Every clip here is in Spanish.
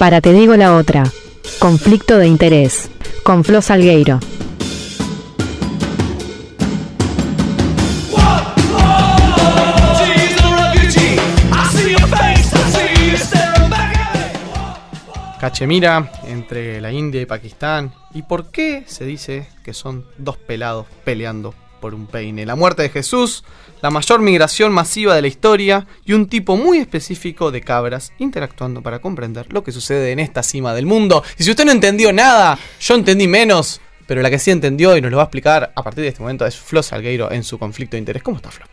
Para Te Digo la Otra. Conflicto de interés. Con Flo Salgueiro. Cachemira, entre la India y Pakistán. ¿Y por qué se dice que son dos pelados peleando por un peine. La muerte de Jesús, la mayor migración masiva de la historia y un tipo muy específico de cabras interactuando para comprender lo que sucede en esta cima del mundo. Y si usted no entendió nada, yo entendí menos, pero la que sí entendió y nos lo va a explicar a partir de este momento es Flo Salgueiro en su conflicto de interés. ¿Cómo está Flo?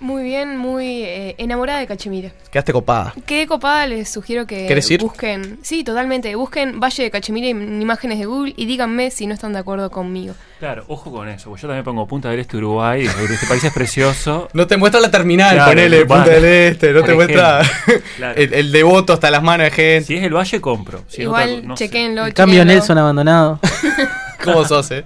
Muy bien, muy eh, enamorada de Cachemira. Quedaste copada. Quedé copada, les sugiero que busquen. Sí, totalmente. Busquen Valle de Cachemira en imágenes de Google y díganme si no están de acuerdo conmigo. Claro, ojo con eso, porque yo también pongo Punta del Este Uruguay, este país es precioso. No te muestra la terminal, ponele Punta del Este, no te muestra el, devoto hasta las manos de gente. Si es el Valle, compro. Igual, chequenlo, chequenlo. Cambio Nelson abandonado. ¿Cómo sos, eh?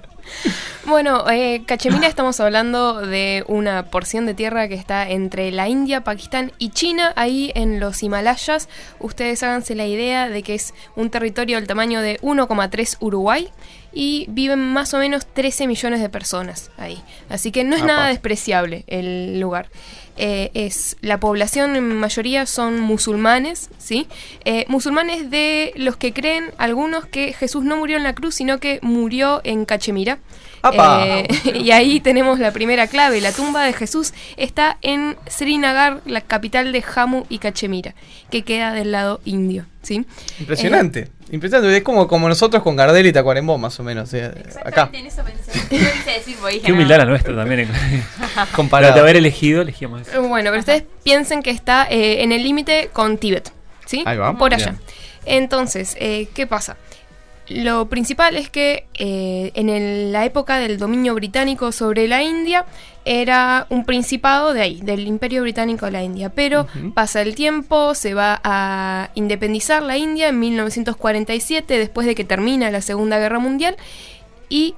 Bueno, eh, Cachemira estamos hablando de una porción de tierra que está entre la India, Pakistán y China, ahí en los Himalayas. Ustedes háganse la idea de que es un territorio del tamaño de 1,3 Uruguay y viven más o menos 13 millones de personas ahí. Así que no es nada despreciable el lugar. Eh, es la población en mayoría son musulmanes, ¿sí? Eh, musulmanes de los que creen algunos que Jesús no murió en la cruz, sino que murió en Cachemira. Eh, y ahí tenemos la primera clave. La tumba de Jesús está en Srinagar, la capital de Jammu y Cachemira, que queda del lado indio. ¿sí? Impresionante. Impresionante, es como, como nosotros con Gardel y Tacuarembó, más o menos. ¿eh? Exactamente, acá. en eso pensé. decir, Qué humildad la nuestra también. Comparado. Pero de haber elegido, elegíamos eso. Bueno, pero ustedes piensen que está eh, en el límite con Tíbet, ¿sí? Ahí vamos. Por allá. Entonces, eh, ¿qué pasa? Lo principal es que eh, en la época del dominio británico sobre la India era un principado de ahí, del imperio británico de la India, pero pasa el tiempo, se va a independizar la India en 1947, después de que termina la Segunda Guerra Mundial, y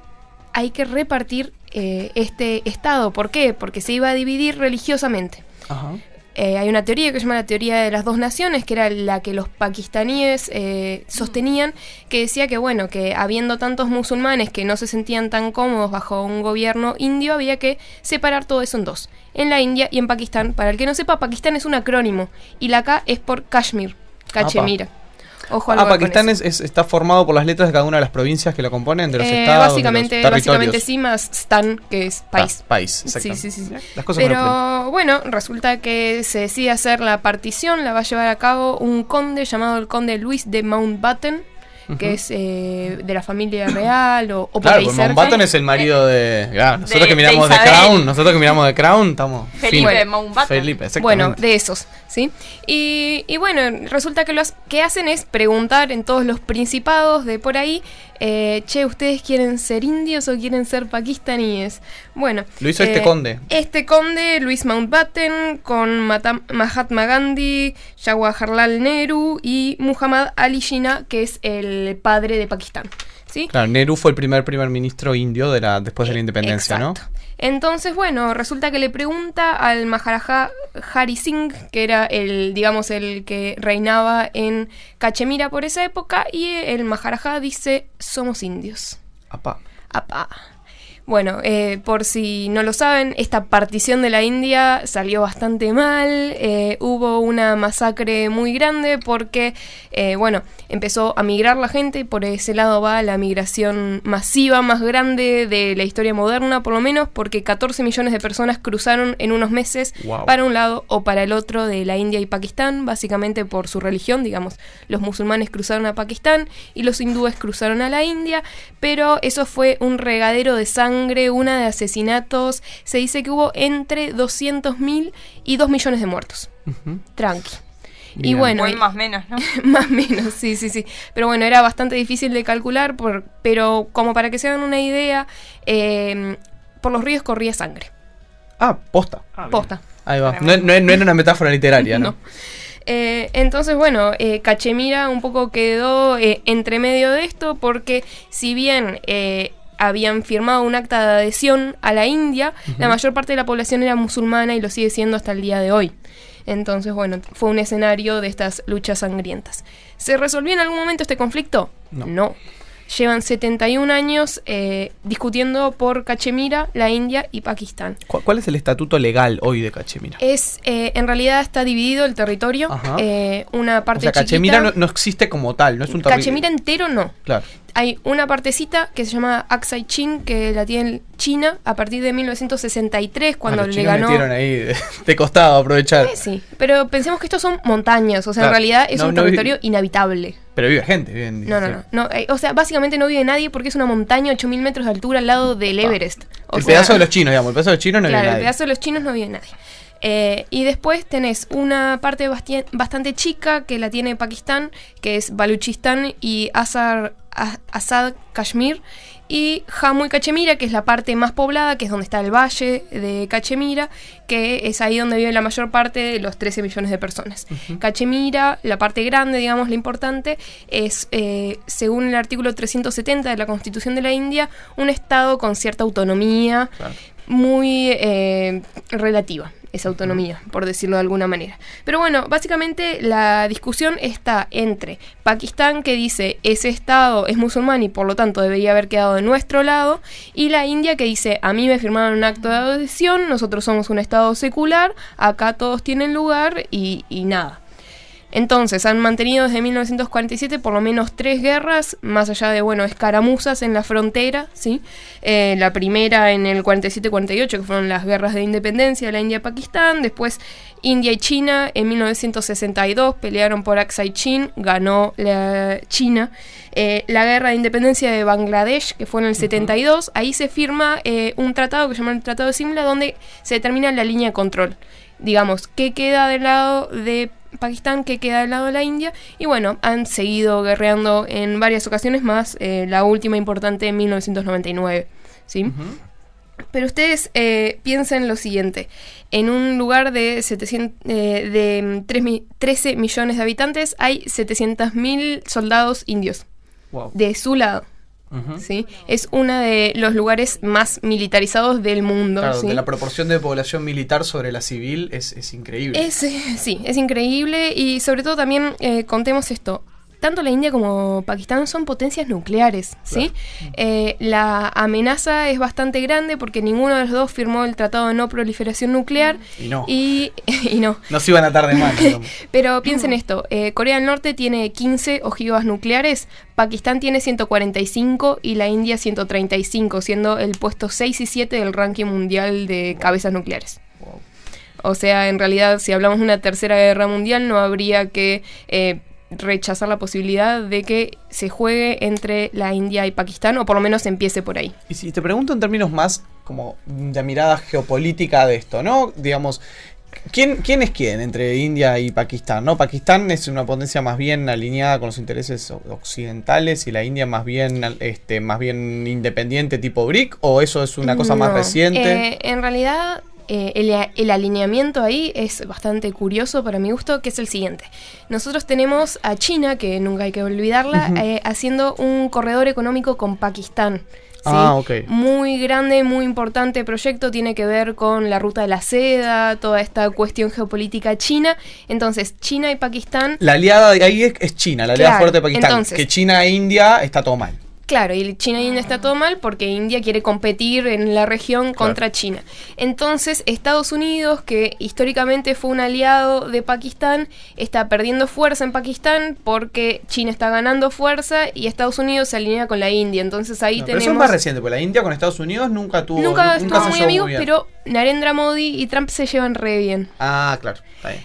hay que repartir eh, este estado. ¿Por qué? Porque se iba a dividir religiosamente. Ajá. Eh, hay una teoría que se llama la teoría de las dos naciones, que era la que los pakistaníes eh, sostenían, que decía que, bueno, que habiendo tantos musulmanes que no se sentían tan cómodos bajo un gobierno indio, había que separar todo eso en dos, en la India y en Pakistán. Para el que no sepa, Pakistán es un acrónimo, y la K es por Kashmir, Cachemira ah, Pakistán está formado por las letras de cada una de las provincias que lo componen, de los eh, estados. Básicamente, básicamente sí, más Stan, que es país. país, Sí, sí, sí. Pero bueno, resulta que se decide hacer la partición, la va a llevar a cabo un conde llamado el conde Luis de Mountbatten que es eh, de la familia real o, o Claro, Mountbatten es el marido de. nosotros que miramos de, Crown, nosotros que miramos de Crown, estamos. Felipe Mountbatten. Bueno, de esos, ¿sí? Y, y bueno, resulta que lo que hacen es preguntar en todos los principados de por ahí. Eh, che, ¿ustedes quieren ser indios o quieren ser pakistaníes? Bueno. Lo hizo este eh, conde. Este conde, Luis Mountbatten, con Mahatma Gandhi, Jawaharlal Nehru y Muhammad Ali Jinnah, que es el padre de Pakistán. ¿sí? Claro, Nehru fue el primer primer ministro indio después de la eh, independencia, ¿no? Entonces, bueno, resulta que le pregunta al Maharaja Hari Singh, que era el, digamos, el que reinaba en Cachemira por esa época, y el Maharaja dice, somos indios. Apá. Apá. Bueno, eh, por si no lo saben, esta partición de la India salió bastante mal, eh, hubo una masacre muy grande porque, eh, bueno, empezó a migrar la gente y por ese lado va la migración masiva más grande de la historia moderna, por lo menos, porque 14 millones de personas cruzaron en unos meses para un lado o para el otro de la India y Pakistán, básicamente por su religión, digamos, los musulmanes cruzaron a Pakistán y los hindúes cruzaron a la India, pero eso fue un regadero de sangre una de asesinatos. Se dice que hubo entre 200.000 y 2 millones de muertos. Tranqui. Y bueno, más más menos, ¿no? más menos, sí, sí, sí. Pero bueno, era bastante difícil de calcular, por, pero como para que se hagan una idea, em, por los ríos corría sangre. Ah, posta. Ah, posta. Ahí va. No, era una metáfora literaria, ¿no? Eh, entonces, bueno, eh, Cachemira un poco quedó eh, entre medio de esto porque si bien habían firmado un acta de adhesión a la India, la mayor parte de la población era musulmana y lo sigue siendo hasta el día de hoy. Entonces, bueno, fue un escenario de estas luchas sangrientas. ¿Se resolvió en algún momento este conflicto? No. Llevan 71 años eh, discutiendo por Cachemira, la India y Pakistán. ¿Cuál es el estatuto legal hoy de Cachemira? Es, eh, en realidad está dividido el territorio. Eh, una parte. de Cachemira no, no, existe como tal, no es un territorio. Cachemira entero no. Claro hay una partecita que se llama Aksai Chin, que la tiene China a partir de 1963, ah, cuando le ganó. ahí de, costado aprovechar. Eh, sí, pero pensemos que estos son montañas, o sea, en realidad es un territorio inhabitable. Pero vive gente, vive no, no, no, eh, o sea, básicamente no vive nadie porque es una montaña 8000 metros de altura al lado del Everest. el pedazo de los chinos, digamos, el pedazo de los chinos no vive nadie. El pedazo de los chinos no vive nadie. Eh, y después tenés una parte bastante chica que la tiene Pakistán, que es Baluchistán y Azar, Kashmir. Y Jammu y Cachemira, que es la parte más poblada, que es donde está el valle de Cachemira, que es ahí donde vive la mayor parte de los 13 millones de personas. Cachemira, la parte grande, digamos, la importante, es, eh, según el artículo 370 de la Constitución de la India, un estado con cierta autonomía muy eh, relativa esa autonomía, por decirlo de alguna manera. Pero bueno, básicamente la discusión está entre Pakistán, que dice ese Estado es musulmán y por lo tanto debería haber quedado de nuestro lado, y la India, que dice a mí me firmaron un acto de adhesión, nosotros somos un Estado secular, acá todos tienen lugar y nada. Entonces, han mantenido desde 1947 por lo menos tres guerras, más allá de, bueno, escaramuzas en la frontera, ¿sí? Eh, la primera en el 47-48, que fueron las guerras de independencia de la India-Pakistán, después India y China en 1962 pelearon por Aksai Chin, ganó la China. Eh, la guerra de independencia de Bangladesh, que fue en el 72, ahí se firma eh, un tratado que se llama el Tratado de Simla, donde se determina la línea de control digamos, qué queda del lado de Pakistán que queda al lado de la India y bueno, han seguido guerreando en varias ocasiones más, eh, la última importante en 1999, ¿sí? Pero ustedes eh, piensen lo siguiente, en un lugar de, 700, eh, de 13 millones de habitantes hay 700.000 soldados indios de su lado. Es uno de los lugares más militarizados del mundo. Claro, la proporción de población militar sobre la civil es, increíble. Eh, sí, es increíble y sobre todo también eh, contemos esto tanto la India como Pakistán son potencias nucleares, ¿sí? Eh, la amenaza es bastante grande porque ninguno de los dos firmó el Tratado de No Proliferación Nuclear. Y no. Y, no. No se iban a tardar más. Pero piensen esto, eh, Corea del Norte tiene 15 ojivas nucleares, Pakistán tiene 145 y la India 135, siendo el puesto 6 y 7 del ranking mundial de cabezas nucleares. O sea, en realidad, si hablamos de una tercera guerra mundial, no habría que... Eh, rechazar la posibilidad de que se juegue entre la India y Pakistán, o por lo menos empiece por ahí. Y si te pregunto en términos más como de mirada geopolítica de esto, ¿no? Digamos, ¿Quién, es quién entre India y Pakistán? ¿no? Pakistán es una potencia más bien alineada con los intereses occidentales y la India más bien, este, más bien independiente tipo BRIC o eso es una cosa más reciente? Eh, en realidad eh, el, alineamiento ahí es bastante curioso para mi gusto, que es el siguiente. Nosotros tenemos a China, que nunca hay que olvidarla, eh, haciendo un corredor económico con Pakistán. Ah, Muy grande, muy importante proyecto, tiene que ver con la ruta de la seda, toda esta cuestión geopolítica china. Entonces, China y Pakistán... La aliada de ahí es, China, la aliada fuerte de Pakistán. que China e India está todo mal. Claro, y China India está todo mal porque India quiere competir en la región contra China. Entonces, Estados Unidos, que históricamente fue un aliado de Pakistán, está perdiendo fuerza en Pakistán porque China está ganando fuerza y Estados Unidos se alinea con la India. Entonces ahí tenemos. Pero es más reciente, porque la India con Estados Unidos nunca tuvo. Nunca, nunca estuvo muy pero Narendra Modi y Trump se llevan re bien. Ah, claro.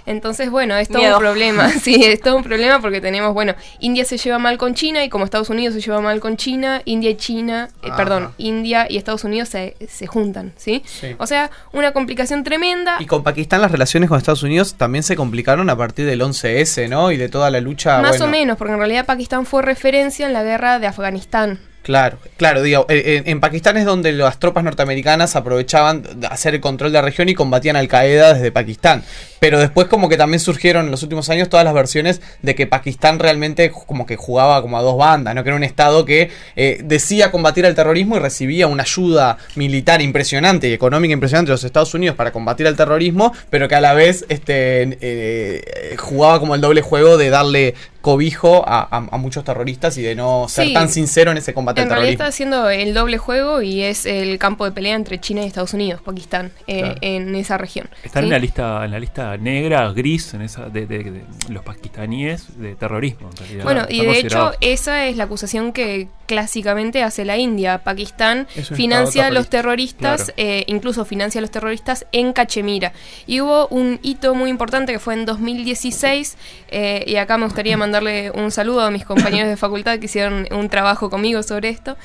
Entonces, bueno, es todo un problema. sí, es todo un problema porque tenemos, bueno, India se lleva mal con China y como Estados Unidos se lleva mal con China, India y China, eh, perdón, India y Estados Unidos se, juntan, ¿sí? ¿sí? O sea, una complicación tremenda. Y con Pakistán las relaciones con Estados Unidos también se complicaron a partir del 11S, ¿no? Y de toda la lucha. Más o menos, porque en realidad Pakistán fue referencia en la guerra de Afganistán. Claro, claro, digo, eh, en, Pakistán es donde las tropas norteamericanas aprovechaban de hacer el control de la región y combatían Al Qaeda desde Pakistán. Pero después como que también surgieron en los últimos años todas las versiones de que Pakistán realmente como que jugaba como a dos bandas, ¿no? Que era un estado que eh, decía combatir al terrorismo y recibía una ayuda militar impresionante y económica impresionante de los Estados Unidos para combatir al terrorismo, pero que a la vez este, eh, jugaba como el doble juego de darle cobijo a, muchos terroristas y de no ser tan sincero en ese combate en está haciendo el doble juego y es el campo de pelea entre China y Estados Unidos, Pakistán, eh, en esa región. Están en la lista en la lista negra, gris, en esa de, los pakistaníes de terrorismo. Bueno, y de hecho esa es la acusación que clásicamente hace la India. Pakistán financia a los terroristas, eh, incluso financia a los terroristas en Cachemira. Y hubo un hito muy importante que fue en 2016, eh, y acá me gustaría mandar darle un saludo a mis compañeros de facultad que hicieron un trabajo conmigo sobre esto.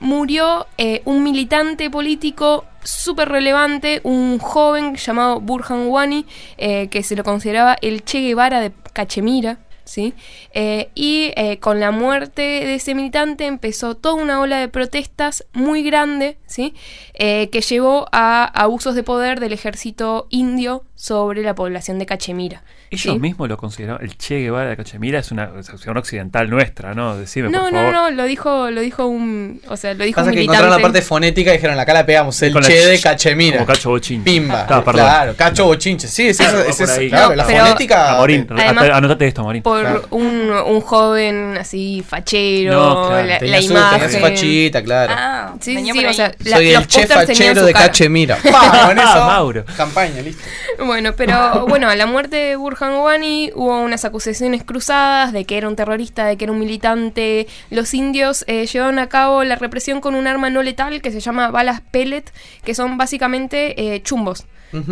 Murió eh, un militante político súper relevante, un joven llamado Burhan Wani, eh, que se lo consideraba el Che Guevara de Cachemira. ¿sí? Eh, y eh, con la muerte de ese militante empezó toda una ola de protestas muy grande, ¿sí? Eh, que llevó a abusos de poder del ejército indio sobre la población de Cachemira. Ellos mismo mismos lo consideraron, el Che Guevara de Cachemira es una opción occidental nuestra, ¿no? Decime, no, no, no, lo dijo, lo dijo un, o sea, lo dijo Pasa que militante. encontraron la parte fonética y dijeron, acá la pegamos, el Che de Cachemira. Como Cacho Bochinche. Pimba. Ah, claro, Cacho Bochinche, sí, es, ah, eso, es claro, la fonética. anótate esto, Morín un, joven así fachero, la, la fachita, claro. el de Cachemira. con eso, Mauro. Campaña, listo. Bueno, pero bueno, a la muerte de Burhan hubo unas acusaciones cruzadas de que era un terrorista, de que era un militante. Los indios eh, llevaron a cabo la represión con un arma no letal que se llama balas pellet, que son básicamente eh, chumbos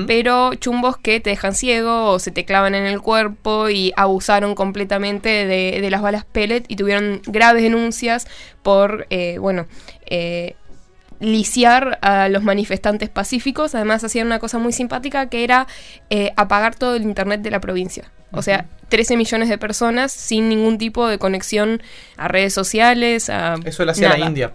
pero chumbos que te dejan ciego o se te clavan en el cuerpo y abusaron completamente de, las balas pellet y tuvieron graves denuncias por, eh, bueno, eh, lisiar a los manifestantes pacíficos. Además hacían una cosa muy simpática que era eh, apagar todo el internet de la provincia. O sea, 13 millones de personas sin ningún tipo de conexión a redes sociales. A Eso lo hacía la India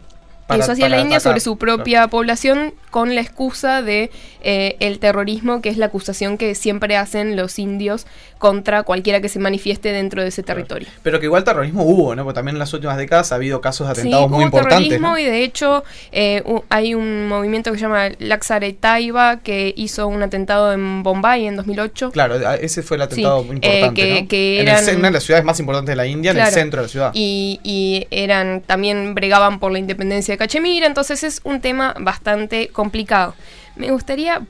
eso hacía la India sobre su propia población con la excusa de eh, el terrorismo, que es la acusación que siempre hacen los indios contra cualquiera que se manifieste dentro de ese territorio. Pero que igual terrorismo hubo, ¿no? Porque también en las últimas décadas ha habido casos de atentados muy hubo importantes. Terrorismo y de hecho eh, hay un movimiento que se llama Laxare Taiba que hizo un atentado en Bombay en 2008. Claro, ese fue el atentado muy eh, importante. en una de las ciudades más importantes de la India, en el centro de la ciudad. Y, y eran también bregaban por la independencia de Cachemira, entonces es un tema bastante complicado. Me gustaría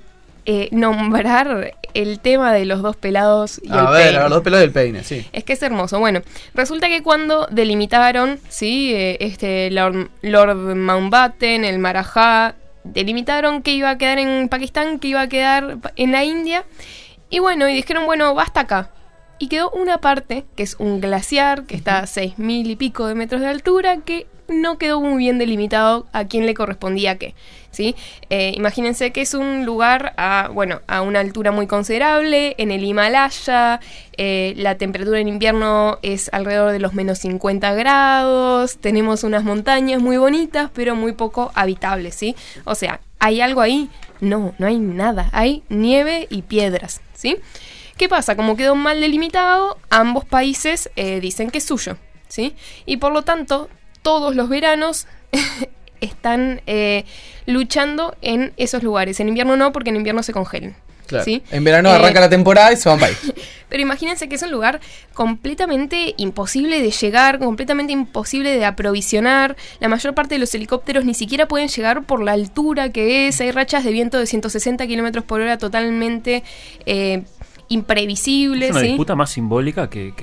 eh, nombrar el tema de los dos pelados y el A ver, los dos pelados y peine, sí. Es que es hermoso. Bueno, resulta que cuando delimitaron, sí, eh, este Lord, Mountbatten, el Marajá, delimitaron que iba a quedar en Pakistán, que iba a quedar en la India. Y bueno, y dijeron, bueno, basta acá. Y quedó una parte, que es un glaciar, que está a mil y pico de metros de altura, que no quedó muy bien delimitado a quién le correspondía qué. ¿sí? Eh, imagínense que es un lugar a, bueno, a una altura muy considerable, en el Himalaya, eh, la temperatura en invierno es alrededor de los menos 50 grados, tenemos unas montañas muy bonitas, pero muy poco habitables, ¿sí? O sea, ¿hay algo ahí? No, no hay nada, hay nieve y piedras, ¿sí? ¿Qué pasa? Como quedó mal delimitado, ambos países eh, dicen que es suyo, ¿sí? Y por lo tanto, todos los veranos están eh, luchando en esos lugares. En invierno no, porque en invierno se congelan. En verano arranca eh, la temporada y se van para ahí. Pero imagínense que es un lugar completamente imposible de llegar, completamente imposible de aprovisionar. La mayor parte de los helicópteros ni siquiera pueden llegar por la altura que es. Hay rachas de viento de 160 kilómetros por hora totalmente. Eh, ...imprevisibles... Es una disputa más simbólica que,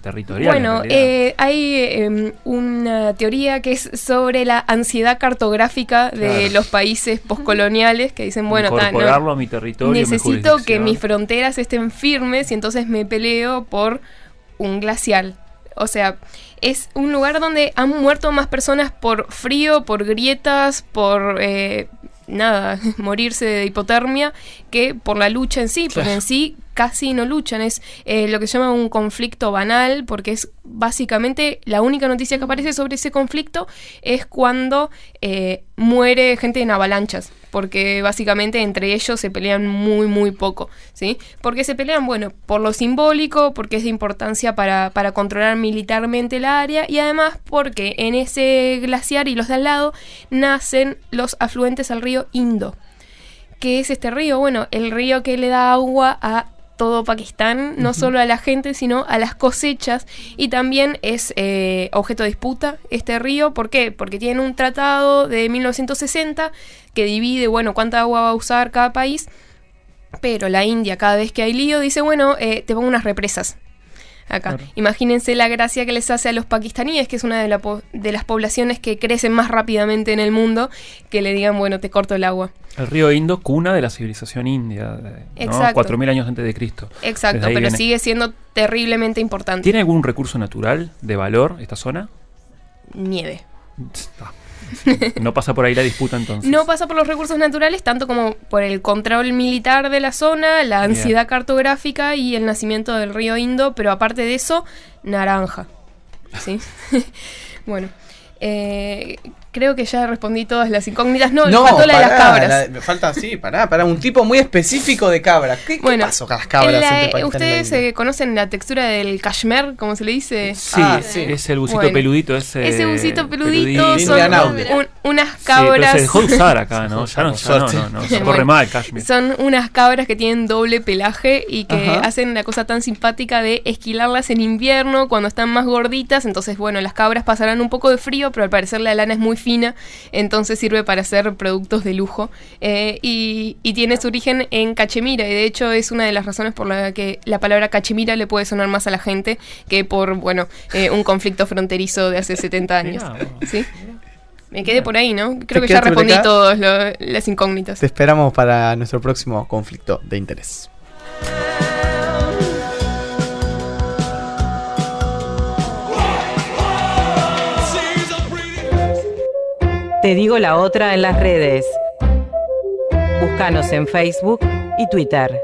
territorial. Bueno, eh, hay em, una teoría que es sobre la ansiedad cartográfica de los países poscoloniales que dicen, bueno, necesito que mis fronteras estén firmes y entonces me peleo por un glacial. O sea, es un lugar donde han muerto más personas por frío, por grietas, por eh, nada, morirse de hipotermia, que por la lucha en sí, en sí casi no luchan. Es eh, lo que se llama un conflicto banal, porque es básicamente la única noticia que aparece sobre ese conflicto es cuando eh, muere gente en avalanchas, porque básicamente entre ellos se pelean muy, muy poco. ¿sí? ¿Por qué se pelean? Bueno, por lo simbólico, porque es de importancia para, para controlar militarmente el área y además porque en ese glaciar y los de al lado nacen los afluentes al río Indo. ¿Qué es este río? Bueno, el río que le da agua a todo Pakistán, no solo a la gente, sino a las cosechas. Y también es eh, objeto de disputa este río. ¿Por qué? Porque tiene un tratado de 1960 que divide, bueno, cuánta agua va a usar cada país. Pero la India, cada vez que hay lío, dice, bueno, eh, te pongo unas represas acá. Imagínense la gracia que les hace a los pakistaníes, que es una de, de, las poblaciones que crecen más rápidamente en el mundo, que le digan, bueno, te corto el agua. El río Indo, cuna de la civilización india, cuatro ¿no? 4000 años antes de Cristo. Exacto, pero sigue siendo terriblemente importante. ¿Tiene algún recurso natural de valor esta zona? Nieve. No pasa por ahí la disputa entonces. No pasa por los recursos naturales, tanto como por el control militar de la zona, la ansiedad cartográfica y el nacimiento del río Indo, pero aparte de eso, naranja. ¿Sí? bueno. Eh, creo que ya respondí todas las incógnitas. No, no faltó la de las cabras. me falta, sí, pará, para un tipo muy específico de cabra. ¿Qué, bueno, con las cabras? ¿Ustedes conocen la textura del cashmere, como se le dice? Sí, ah, es el busito peludito. Ese, ese busito peludito, son unas cabras. se dejó usar acá, ¿no? ya no, ya no, no, se corre mal el cashmere. Son unas cabras que tienen doble pelaje y que hacen la cosa tan simpática de esquilarlas en invierno cuando están más gorditas. Entonces, bueno, las cabras pasarán un poco de frío, pero al parecer la lana es muy fina, entonces sirve para hacer productos de lujo eh, y, tiene su origen en cachemira y de hecho es una de las razones por la que la palabra cachemira le puede sonar más a la gente que por, bueno, eh, un conflicto fronterizo de hace 70 años. ¿sí? Me quedé por ahí, ¿no? Creo que ya respondí todas las incógnitas. Te esperamos para nuestro próximo conflicto de interés. Te digo la otra en las redes. Búscanos en Facebook y Twitter.